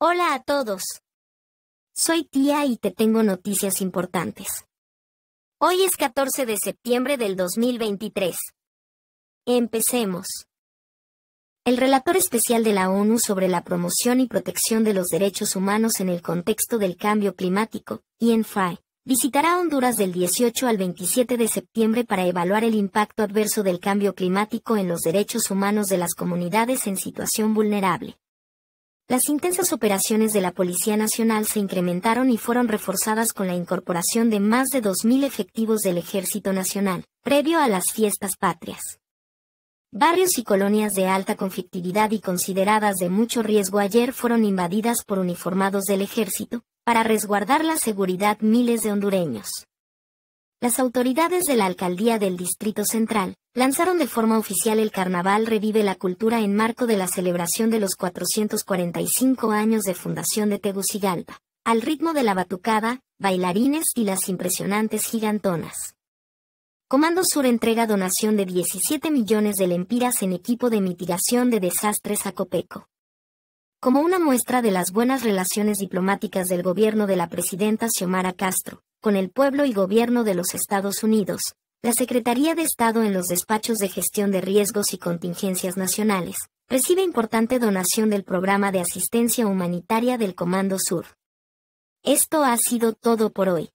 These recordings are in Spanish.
Hola a todos. Soy tía y te tengo noticias importantes. Hoy es 14 de septiembre del 2023. Empecemos. El relator especial de la ONU sobre la promoción y protección de los derechos humanos en el contexto del cambio climático, Ian Fry, e, visitará Honduras del 18 al 27 de septiembre para evaluar el impacto adverso del cambio climático en los derechos humanos de las comunidades en situación vulnerable. Las intensas operaciones de la Policía Nacional se incrementaron y fueron reforzadas con la incorporación de más de 2.000 efectivos del Ejército Nacional, previo a las fiestas patrias. Barrios y colonias de alta conflictividad y consideradas de mucho riesgo ayer fueron invadidas por uniformados del ejército, para resguardar la seguridad miles de hondureños las autoridades de la Alcaldía del Distrito Central lanzaron de forma oficial el Carnaval Revive la Cultura en marco de la celebración de los 445 años de fundación de Tegucigalpa, al ritmo de la batucada, bailarines y las impresionantes gigantonas. Comando Sur entrega donación de 17 millones de lempiras en equipo de mitigación de desastres a Copeco. Como una muestra de las buenas relaciones diplomáticas del gobierno de la presidenta Xiomara Castro, con el pueblo y gobierno de los Estados Unidos, la Secretaría de Estado en los despachos de gestión de riesgos y contingencias nacionales, recibe importante donación del Programa de Asistencia Humanitaria del Comando Sur. Esto ha sido todo por hoy.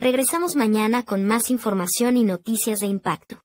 Regresamos mañana con más información y noticias de impacto.